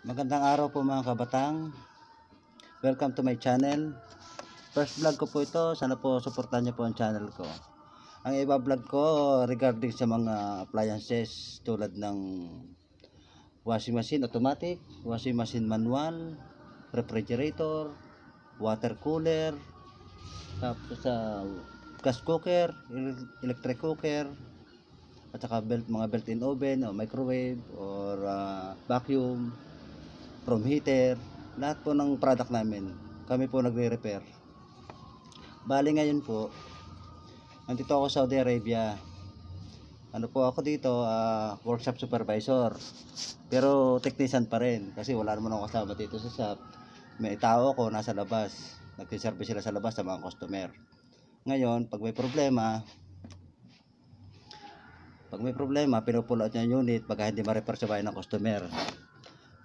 Magandang araw po mga kabatang. Welcome to my channel. First vlog ko po ito. Sana po suportahan niyo po ang channel ko. Ang iba vlog ko regarding sa mga appliances tulad ng washing machine automatic, washing machine manual, refrigerator, water cooler, tapos sa uh, gas cooker, electric cooker, at saka belt, mga belt in oven o microwave or uh, vacuum from heater, lahat po ng product namin. Kami po nagre-repair. Bali ngayon po, nandito ako sa Saudi Arabia. Ano po ako dito, uh, workshop supervisor. Pero technician pa rin kasi wala naman ako kasama dito sa shop. May tao ako nasa labas. nagse-service sila sa labas sa mga customer. Ngayon, pag may problema, pag may problema, pinupulot out niya yung unit pagka hindi ma repair sa bahay ng customer.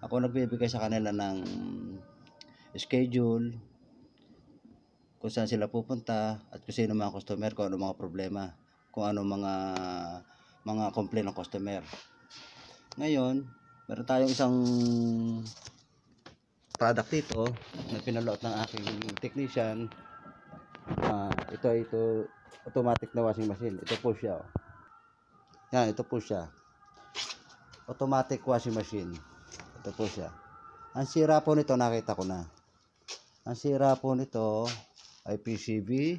Ako nagbibigay sa kanila ng schedule, kung saan sila pupunta, at kung sino mga customer, kung ano mga problema, kung ano mga mga complaint ng customer. Ngayon, meron tayong isang product dito na pinalot ng aking technician. Uh, ito, ito, automatic na washing machine. Ito po siya. Oh. Yan, ito po siya. Automatic washing machine. Ito po siya. Ang sira po nito, nakita ko na. Ang sira po nito ay PCB.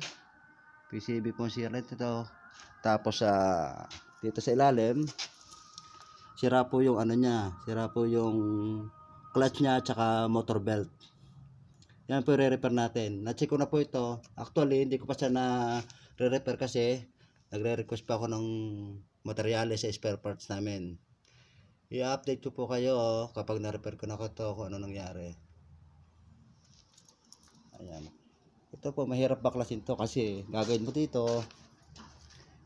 PCB po sira nito. Tapos sa uh, dito sa ilalim, sira po yung ano niya, sira po yung clutch niya at saka motor belt. Yan po i-repair natin. Na-check ko na po ito. Actually, hindi ko pa siya na re-repair kasi nagre-request pa ako ng materyales sa spare parts namin i-update ko po kayo oh, kapag na-repair ko na ko to kung ano nangyari ayan ito po mahirap baklasin to kasi gagawin mo dito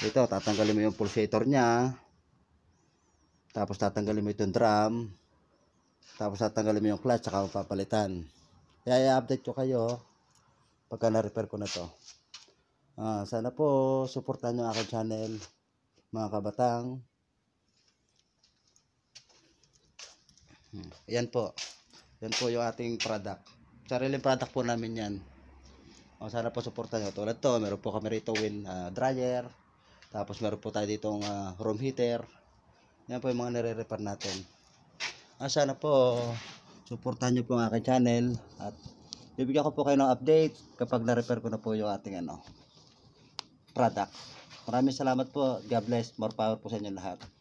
ito tatanggalin mo yung pulsator nya tapos tatanggalin mo itong drum tapos tatanggalin mo yung clutch saka papalitan kaya i-update ko kayo oh, pagka na-repair ko na to ah, sana po supportan yung aking channel mga kabatang Hmm. Yan po. Yan po yung ating product. Sariling product po namin yan. O, sana po suportahan nyo. Tulad to, meron po kami rito win uh, ah, dryer. Tapos meron po tayo ditong uh, room heater. Yan po yung mga nare-repair natin. Ah, sana po suportahan nyo po ang aking channel. At bibigyan ko po kayo ng update kapag na-repair ko na po yung ating ano, product. Maraming salamat po. God bless. More power po sa inyo lahat.